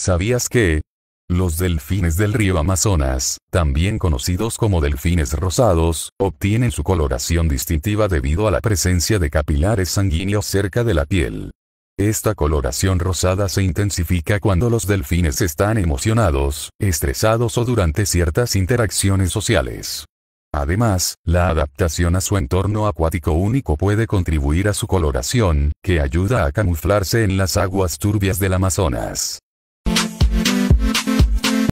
¿Sabías que? Los delfines del río Amazonas, también conocidos como delfines rosados, obtienen su coloración distintiva debido a la presencia de capilares sanguíneos cerca de la piel. Esta coloración rosada se intensifica cuando los delfines están emocionados, estresados o durante ciertas interacciones sociales. Además, la adaptación a su entorno acuático único puede contribuir a su coloración, que ayuda a camuflarse en las aguas turbias del Amazonas.